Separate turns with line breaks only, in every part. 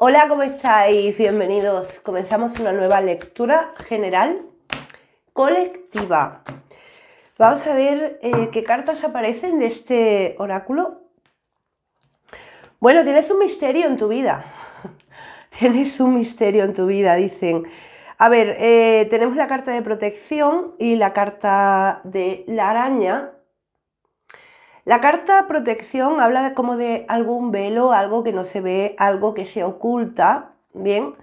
Hola, ¿cómo estáis? Bienvenidos. Comenzamos una nueva lectura general colectiva. Vamos a ver eh, qué cartas aparecen de este oráculo. Bueno, tienes un misterio en tu vida. tienes un misterio en tu vida, dicen. A ver, eh, tenemos la carta de protección y la carta de la araña, la carta protección habla de como de algún velo, algo que no se ve, algo que se oculta, ¿bien?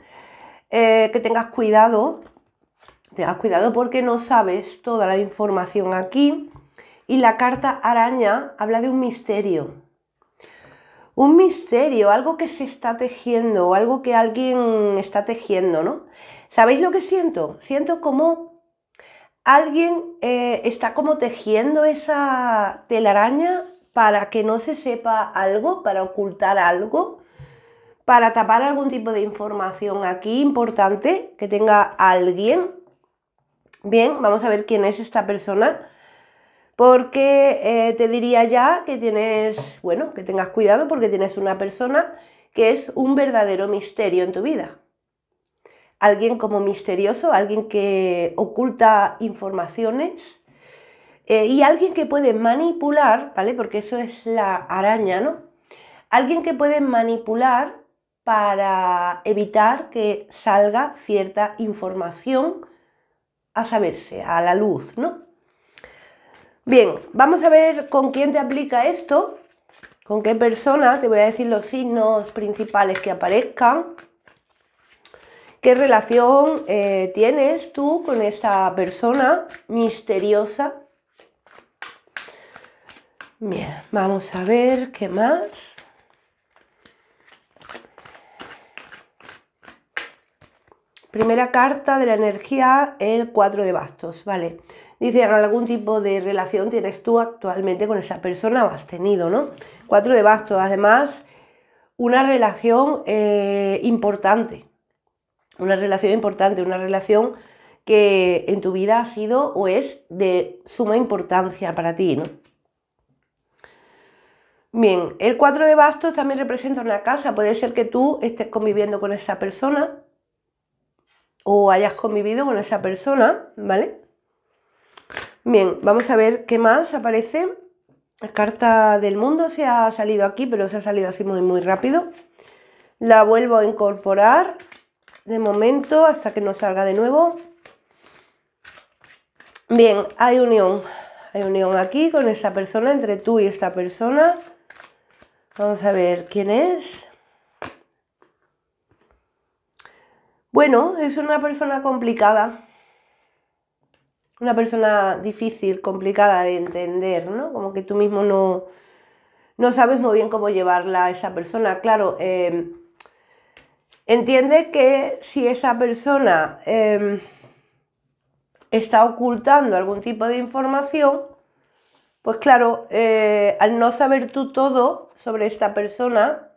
Eh, que tengas cuidado, tengas cuidado porque no sabes toda la información aquí. Y la carta araña habla de un misterio, un misterio, algo que se está tejiendo, algo que alguien está tejiendo, ¿no? ¿Sabéis lo que siento? Siento como alguien eh, está como tejiendo esa telaraña para que no se sepa algo, para ocultar algo, para tapar algún tipo de información aquí importante que tenga alguien. Bien, vamos a ver quién es esta persona, porque eh, te diría ya que tienes, bueno, que tengas cuidado porque tienes una persona que es un verdadero misterio en tu vida alguien como misterioso, alguien que oculta informaciones eh, y alguien que puede manipular, ¿vale? Porque eso es la araña, ¿no? Alguien que puede manipular para evitar que salga cierta información a saberse, a la luz, ¿no? Bien, vamos a ver con quién te aplica esto, con qué persona, te voy a decir los signos principales que aparezcan. ¿Qué relación eh, tienes tú con esta persona misteriosa? Bien, vamos a ver qué más. Primera carta de la energía, el 4 de bastos, ¿vale? Dice, algún tipo de relación tienes tú actualmente con esa persona o has tenido, ¿no? Cuatro de bastos, además, una relación eh, importante, una relación importante, una relación que en tu vida ha sido o es de suma importancia para ti, ¿no? Bien, el 4 de bastos también representa una casa. Puede ser que tú estés conviviendo con esa persona o hayas convivido con esa persona, ¿vale? Bien, vamos a ver qué más aparece. La carta del mundo se ha salido aquí, pero se ha salido así muy, muy rápido. La vuelvo a incorporar de momento hasta que no salga de nuevo. Bien, hay unión. Hay unión aquí con esta persona, entre tú y esta persona. Vamos a ver quién es. Bueno, es una persona complicada. Una persona difícil, complicada de entender, ¿no? Como que tú mismo no, no sabes muy bien cómo llevarla a esa persona. Claro, eh, Entiende que si esa persona em, está ocultando algún tipo de información, pues claro, eh, al no saber tú todo sobre esta persona,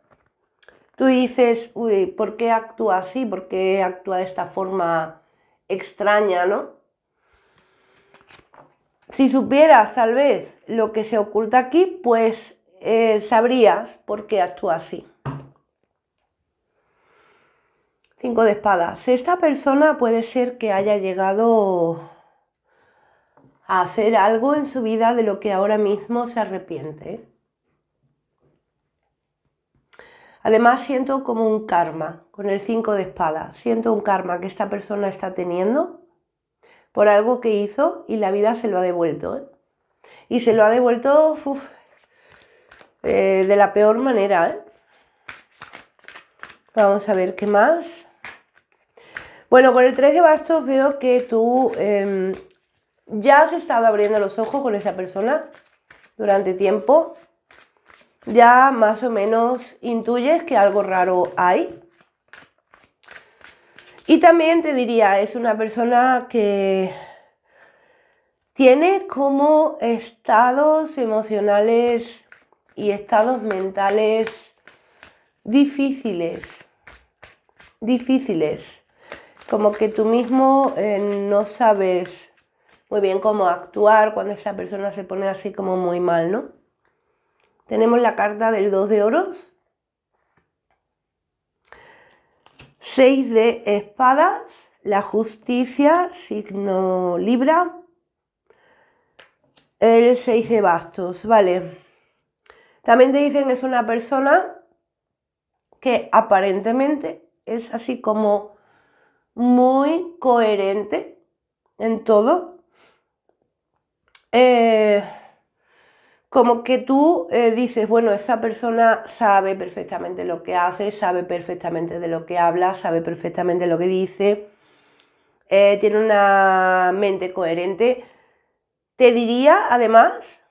tú dices, uy, ¿por qué actúa así? ¿Por qué actúa de esta forma extraña, no? Si supieras tal vez lo que se oculta aquí, pues eh, sabrías por qué actúa así. Cinco de espadas. Esta persona puede ser que haya llegado a hacer algo en su vida de lo que ahora mismo se arrepiente. Además siento como un karma con el cinco de espadas. Siento un karma que esta persona está teniendo por algo que hizo y la vida se lo ha devuelto. ¿eh? Y se lo ha devuelto eh, de la peor manera. ¿eh? Vamos a ver qué más. Bueno, con el 3 de bastos veo que tú em, ya has estado abriendo los ojos con esa persona durante tiempo. Ya más o menos intuyes que algo raro hay. Y también te diría, es una persona que tiene como estados emocionales y estados mentales difíciles, difíciles como que tú mismo eh, no sabes muy bien cómo actuar cuando esa persona se pone así como muy mal, ¿no? Tenemos la carta del 2 de oros, 6 de espadas, la justicia, signo libra, el 6 de bastos, ¿vale? También te dicen es una persona que aparentemente es así como muy coherente en todo. Eh, como que tú eh, dices, bueno, esa persona sabe perfectamente lo que hace, sabe perfectamente de lo que habla, sabe perfectamente lo que dice, eh, tiene una mente coherente. Te diría además,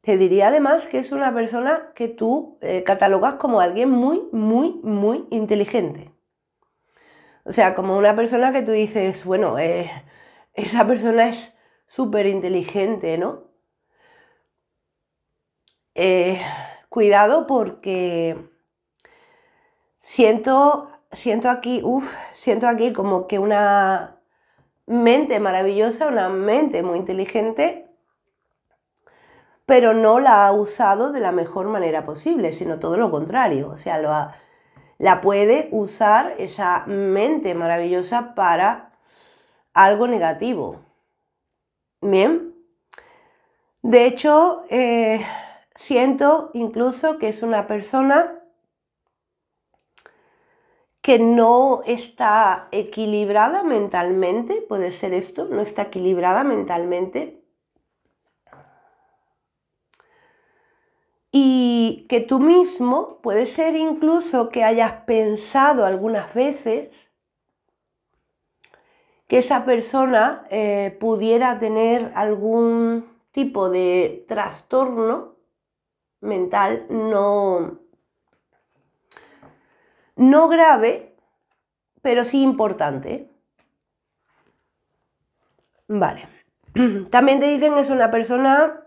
te diría además que es una persona que tú catalogas como alguien muy, muy, muy inteligente. O sea, como una persona que tú dices, bueno, eh, esa persona es súper inteligente, ¿no? Eh, cuidado porque siento, siento aquí, uff, siento aquí como que una mente maravillosa, una mente muy inteligente, pero no la ha usado de la mejor manera posible, sino todo lo contrario, o sea, lo ha, la puede usar esa mente maravillosa para algo negativo. Bien. De hecho, eh, siento incluso que es una persona que no está equilibrada mentalmente, puede ser esto, no está equilibrada mentalmente, que tú mismo puede ser incluso que hayas pensado algunas veces que esa persona eh, pudiera tener algún tipo de trastorno mental no, no grave, pero sí importante. Vale. También te dicen que es una persona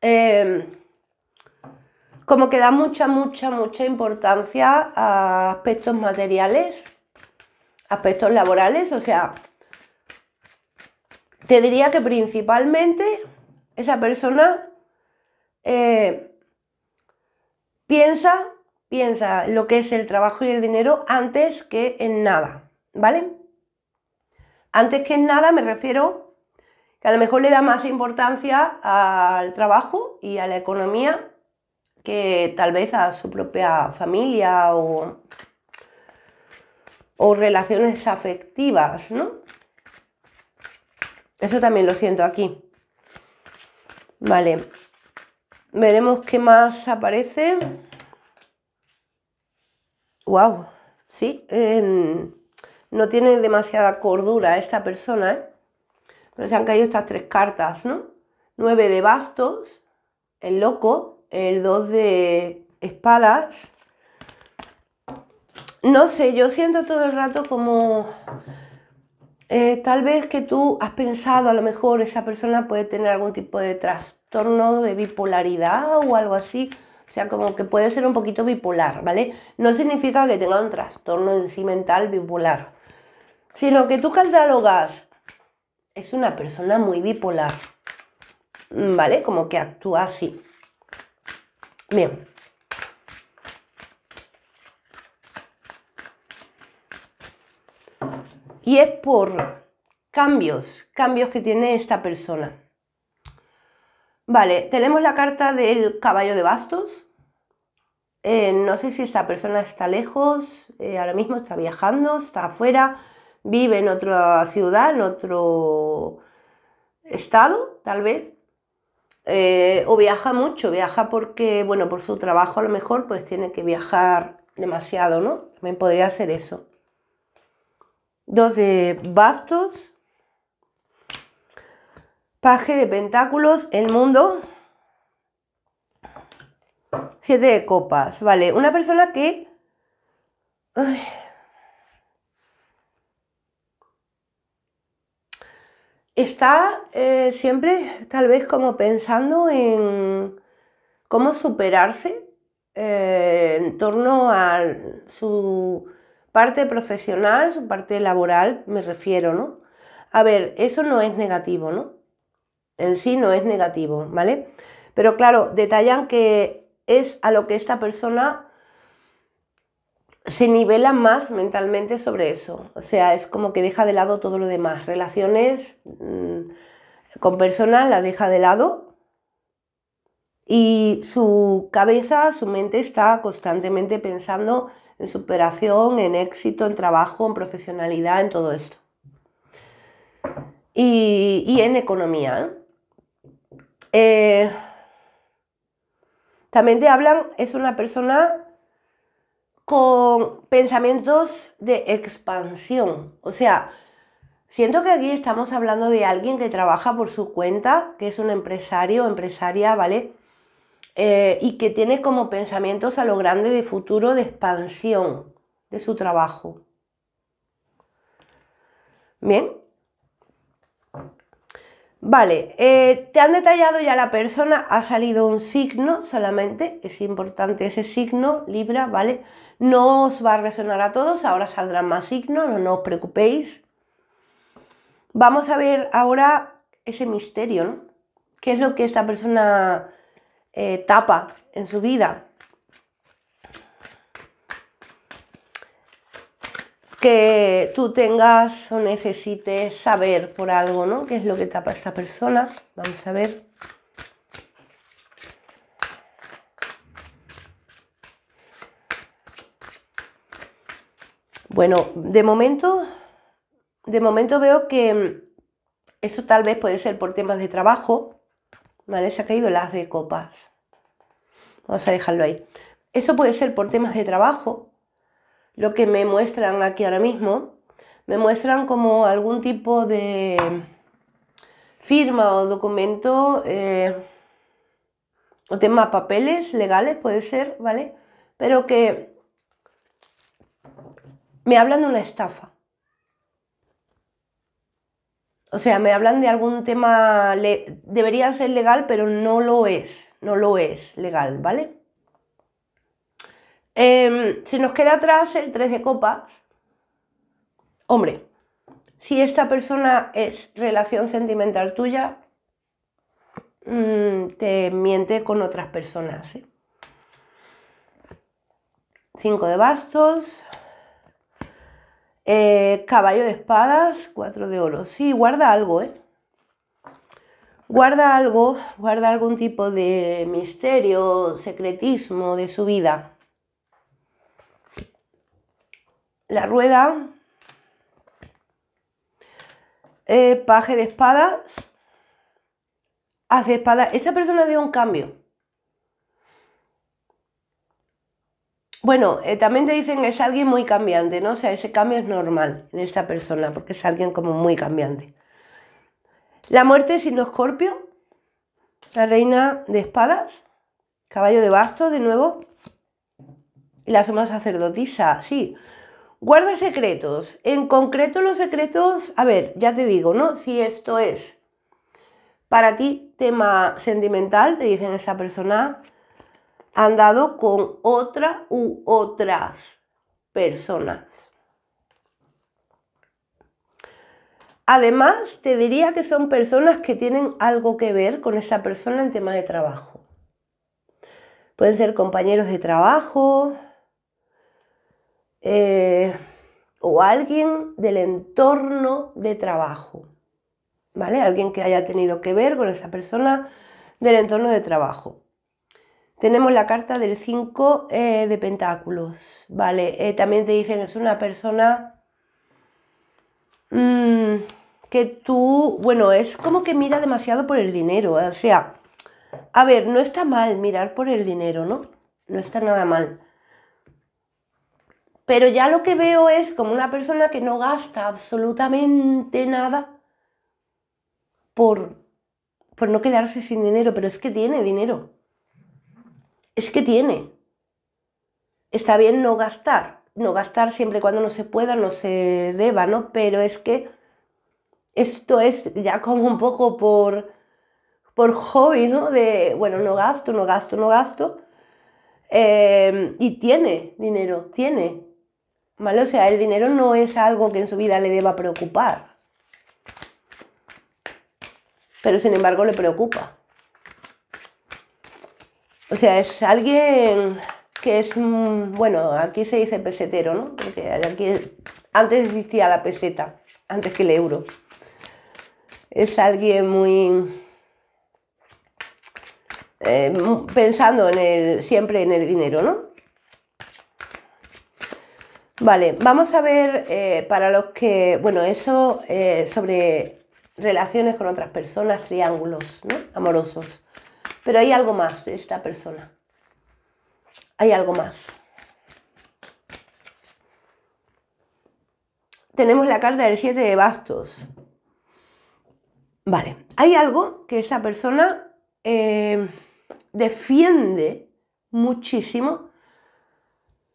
em, como que da mucha, mucha, mucha importancia a aspectos materiales, aspectos laborales, o sea, te diría que principalmente esa persona eh, piensa, piensa lo que es el trabajo y el dinero antes que en nada, ¿vale? Antes que en nada me refiero que a lo mejor le da más importancia al trabajo y a la economía que tal vez a su propia familia o, o relaciones afectivas, ¿no? Eso también lo siento aquí. Vale. Veremos qué más aparece. ¡Wow! Sí, no tiene demasiada cordura esta persona, ¿eh? Pero se han caído estas tres cartas, ¿no? Nueve de bastos, el loco, el 2 de espadas. No sé, yo siento todo el rato como... Eh, tal vez que tú has pensado, a lo mejor esa persona puede tener algún tipo de trastorno de bipolaridad o algo así. O sea, como que puede ser un poquito bipolar, ¿vale? No significa que tenga un trastorno en sí mental bipolar, sino que tú catalogas, es una persona muy bipolar, ¿vale? Como que actúa así. Bien. Y es por cambios, cambios que tiene esta persona. Vale, tenemos la carta del caballo de bastos. Eh, no sé si esta persona está lejos, eh, ahora mismo está viajando, está afuera, vive en otra ciudad, en otro estado, tal vez. Eh, o viaja mucho, viaja porque, bueno, por su trabajo a lo mejor pues tiene que viajar demasiado, ¿no? También podría ser eso. Dos de bastos. Paje de pentáculos, el mundo. Siete de copas, vale. Una persona que... Ay, está eh, siempre tal vez como pensando en cómo superarse eh, en torno a su parte profesional, su parte laboral, me refiero, ¿no? A ver, eso no es negativo, ¿no? En sí no es negativo, ¿vale? Pero claro, detallan que es a lo que esta persona se nivela más mentalmente sobre eso. O sea, es como que deja de lado todo lo demás. Relaciones mm, con personas la deja de lado y su cabeza, su mente está constantemente pensando en superación, en éxito, en trabajo, en profesionalidad, en todo esto. Y, en economía. Eh, también te hablan, es una persona con pensamientos de expansión. O sea, siento que aquí estamos hablando de alguien que trabaja por su cuenta, que es un empresario, o empresaria, ¿vale? Eh, y que tiene como pensamientos a lo grande de futuro, de expansión de su trabajo. Bien, Vale, eh, te han detallado ya la persona, ha salido un signo solamente, es importante ese signo, Libra, ¿vale? No os va a resonar a todos, ahora saldrán más signos, no, os preocupéis. Vamos a ver ahora ese misterio, ¿no? ¿Qué es lo que esta persona eh, tapa en su vida? que tú tengas o necesites saber por algo, ¿no? ¿Qué es lo que tapa esta persona? Vamos a ver. Bueno, de momento, de momento veo que eso tal vez puede ser por temas de trabajo, ¿vale? Se ha caído las de copas. Vamos a dejarlo ahí. Eso puede ser por temas de trabajo, lo que me muestran aquí ahora mismo, me muestran como algún tipo de firma o documento eh, o tema papeles legales, puede ser, ¿vale? Pero que me hablan de una estafa. O sea, me hablan de algún tema, debería ser legal, pero no lo es, no lo es legal, ¿vale? Em, si nos queda atrás el 3 de copas. Hombre, si esta persona es relación sentimental tuya, mm, te miente con otras personas. ¿eh? 5 de bastos. Eh, caballo de espadas, 4 de oro. Sí, guarda algo, ¿eh? Guarda algo, guarda algún tipo de misterio, secretismo de su vida. la rueda, eh, paje de espadas, hace espadas. Esa persona dio un cambio. Bueno, eh, también te dicen es alguien muy cambiante, ¿no? O sea, ese cambio es normal en esa persona, porque es alguien como muy cambiante. La muerte es escorpio, la reina de espadas, caballo de basto de nuevo, y la suma sacerdotisa, sí. Guarda secretos. En concreto los secretos, a ver, ya te digo, ¿no? Si esto es para ti tema sentimental, te dicen esa persona, ha andado con otra u otras personas. Además, te diría que son personas que tienen algo que ver con esa persona en tema de trabajo. Pueden ser compañeros de trabajo, eh, o alguien del entorno de trabajo, ¿vale? Alguien que haya tenido que ver con esa persona del entorno de trabajo. Tenemos la carta del 5 eh, de pentáculos, ¿vale? Eh, también te dicen es una persona mm, que tú, bueno, es como que mira demasiado por el dinero, o sea, a ver, no está mal mirar por el dinero, ¿no? No está nada mal. Pero ya lo que veo es como una persona que no gasta absolutamente nada por, por no quedarse sin dinero, pero es que tiene dinero. Es que tiene. Está bien no gastar, no gastar siempre y cuando no se pueda, no se deba, ¿no? Pero es que esto es ya como un poco por, por hobby, ¿no? De, bueno, no gasto, no gasto, no gasto. Eh, y tiene dinero, tiene. ¿Vale? O sea, el dinero no es algo que en su vida le deba preocupar. Pero sin embargo le preocupa. O sea, es alguien que es, mm, bueno, aquí se dice pesetero, ¿no? Porque aquí antes existía la peseta, antes que el euro. Es alguien muy eh, pensando en el, siempre en el dinero, ¿no? Vale, vamos a ver eh, para los que, bueno, eso eh, sobre relaciones con otras personas, triángulos, ¿no? Amorosos. Pero hay algo más de esta persona. Hay algo más. Tenemos la carta del 7 de bastos. Vale, hay algo que esa persona eh, defiende muchísimo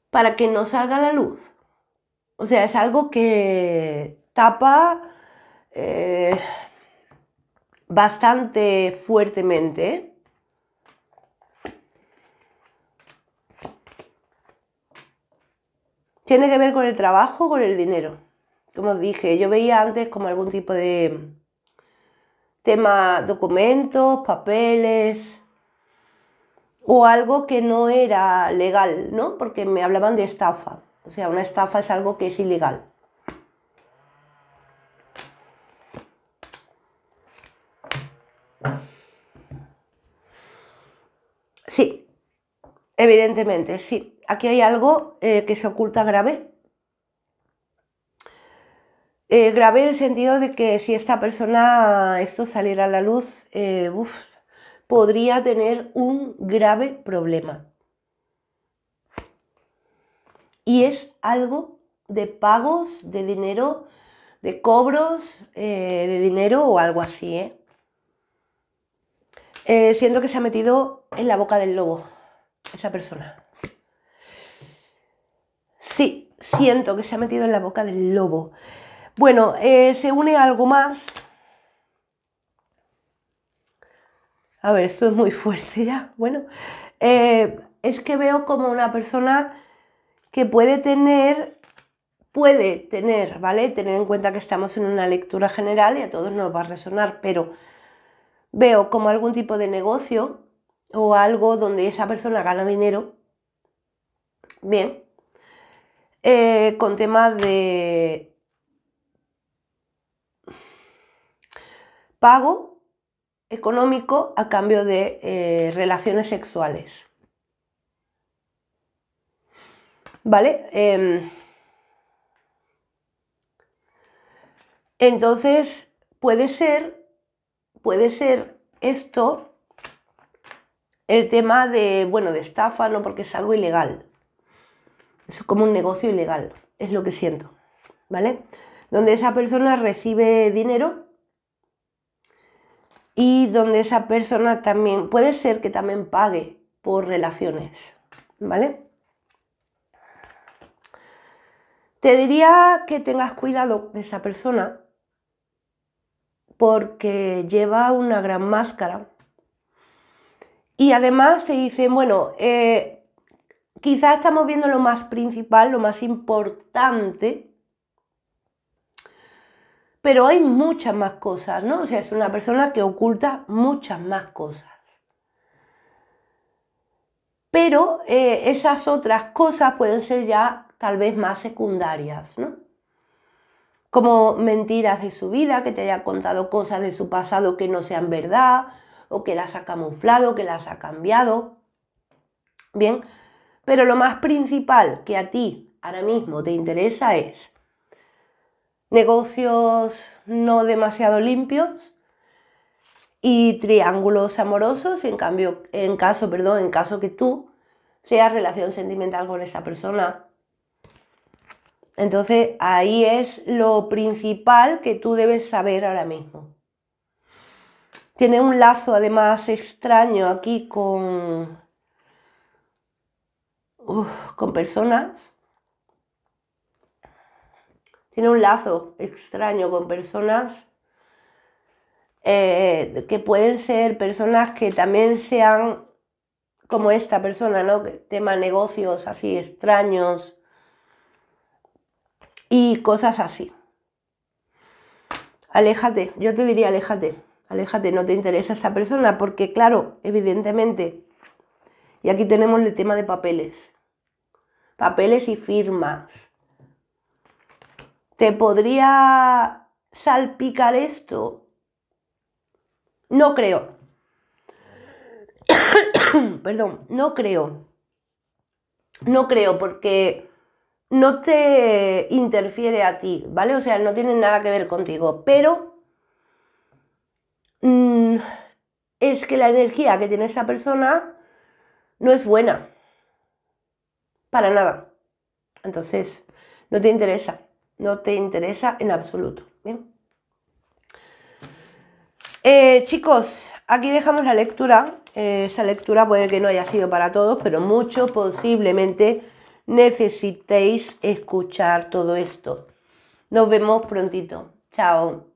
para que no salga la luz. O sea, es algo que tapa eh, bastante fuertemente tiene que ver con el trabajo, con el dinero. Como os dije, yo veía antes como algún tipo de tema, documentos, papeles o algo que no era legal, ¿no? Porque me hablaban de estafa. O sea, una estafa es algo que es ilegal. Sí, evidentemente, sí. Aquí hay algo eh, que se oculta grave. Eh, grave en el sentido de que si esta persona, esto saliera a la luz, eh, podría tener un grave problema. Y es algo de pagos, de dinero, de cobros, eh, de dinero o algo así. ¿eh? ¿eh? siento que se ha metido en la boca del lobo esa persona. Sí, siento que se ha metido en la boca del lobo. Bueno, eh, se une algo más. A ver, esto es muy fuerte ya. Bueno, es que veo como una persona que puede tener, puede tener, ¿vale? tener en cuenta que estamos en una lectura general y a todos nos va a resonar, pero veo como algún tipo de negocio o algo donde esa persona gana dinero. Bien. Eh, con temas de pago económico a cambio de eh, relaciones sexuales. ¿vale? Em, entonces, puede ser, puede ser esto el tema de, bueno, de estafa, no, porque es algo ilegal. Es como un negocio ilegal, es lo que siento, ¿vale? Donde esa persona recibe dinero y donde esa persona también, puede ser que también pague por relaciones, ¿vale? Te diría que tengas cuidado de esa persona porque lleva una gran máscara. Y además te dicen, bueno, eh, quizás estamos viendo lo más principal, lo más importante, pero hay muchas más cosas, ¿no? O sea, es una persona que oculta muchas más cosas. Pero eh, esas otras cosas pueden ser ya tal vez más secundarias, ¿no? Como mentiras de su vida, que te haya contado cosas de su pasado que no sean verdad, o que las ha camuflado, que las ha cambiado. Bien, pero lo más principal que a ti ahora mismo te interesa es negocios no demasiado limpios, y triángulos amorosos, en cambio, en caso, perdón, en caso que tú seas relación sentimental con esa persona entonces ahí es lo principal que tú debes saber ahora mismo. Tiene un lazo además extraño aquí con, con personas. Tiene un lazo extraño con personas eh, que pueden ser personas que también sean como esta persona, ¿no? Que tema negocios así extraños, y cosas así. Aléjate, yo te diría aléjate, aléjate, no te interesa esta persona porque claro, evidentemente, y aquí tenemos el tema de papeles, papeles y firmas. ¿Te podría salpicar esto? No creo. Perdón, no creo. No creo porque no te interfiere a ti, ¿vale? O sea, no tiene nada que ver contigo, pero mm, es que la energía que tiene esa persona no es buena, para nada. Entonces, no te interesa, no te interesa en absoluto, ¿bien? Eh, chicos, aquí dejamos la lectura. Eh, esa lectura puede que no haya sido para todos, pero mucho posiblemente necesitéis escuchar todo esto. Nos vemos prontito. Chao.